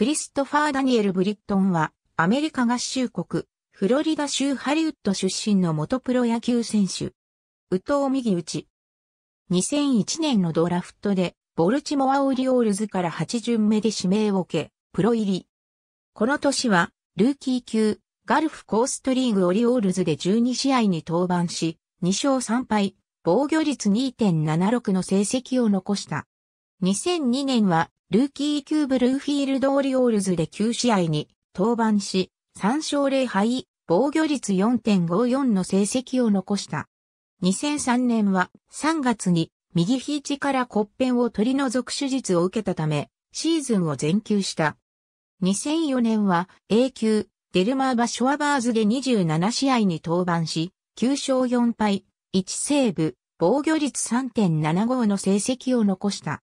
クリストファー・ダニエル・ブリットンは、アメリカ合衆国、フロリダ州ハリウッド出身の元プロ野球選手。右藤右打ち。2001年のドラフトで、ボルチモア・オリオールズから8巡目で指名を受け、プロ入り。この年は、ルーキー級、ガルフコーストリーグオリオールズで12試合に登板し、2勝3敗、防御率2.76の成績を残した。2002年はルーキーキューブルーフィールドオリオールズで9試合に登板し、3勝0敗、防御率4.54の成績を残した。2003年は3月に右肘から骨片を取り除く手術を受けたため、シーズンを全休した。2004年は A 級デルマーバ・ショアバーズで27試合に登板し、9勝4敗、1セーブ、防御率3.75の成績を残した。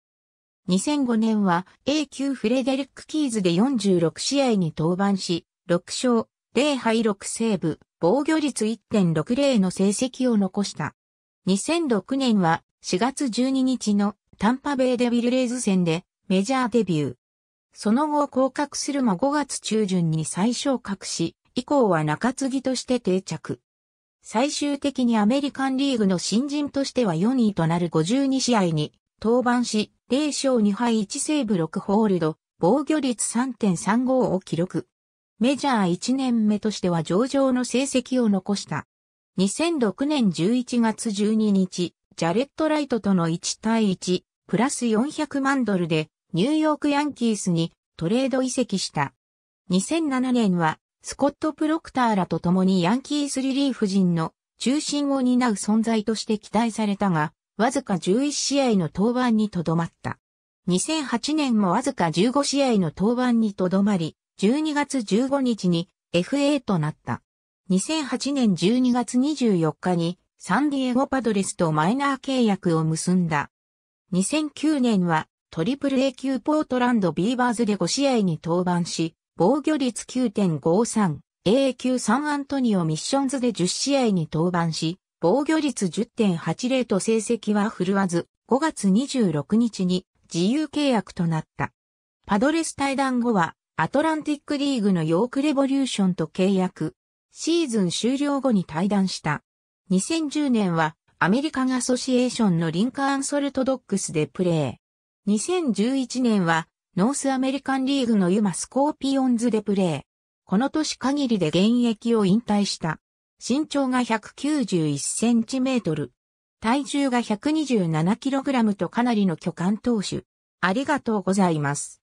2005年は A 級フレデリック・キーズで46試合に登板し、6勝、0敗6セーブ、防御率1.60の成績を残した。2006年は4月12日のタンパベイデビルレイズ戦でメジャーデビュー。その後降格するも5月中旬に最小格し、以降は中継ぎとして定着。最終的にアメリカンリーグの新人としては4位となる52試合に登板し、0勝2敗1セーブ6ホールド、防御率3.35を記録。メジャー1年目としては上々の成績を残した。2006年11月12日、ジャレット・ライトとの1対1、プラス400万ドルで、ニューヨーク・ヤンキースにトレード移籍した。2007年は、スコット・プロクターらと共にヤンキースリリーフ陣の中心を担う存在として期待されたが、わずか11試合の登板にとどまった。2008年もわずか15試合の登板にとどまり、12月15日に FA となった。2008年12月24日にサンディエゴパドレスとマイナー契約を結んだ。2009年はトリプル A 級ポートランドビーバーズで5試合に登板し、防御率9.53、A 級サンアントニオミッションズで10試合に登板し、防御率10.80と成績は振るわず、5月26日に自由契約となった。パドレス対談後は、アトランティックリーグのヨークレボリューションと契約。シーズン終了後に対談した。2010年は、アメリカンアソシエーションのリンカーンソルトドックスでプレー。2011年は、ノースアメリカンリーグのユマスコーピオンズでプレー。この年限りで現役を引退した。身長が191センチメートル。体重が127キログラムとかなりの巨漢投手。ありがとうございます。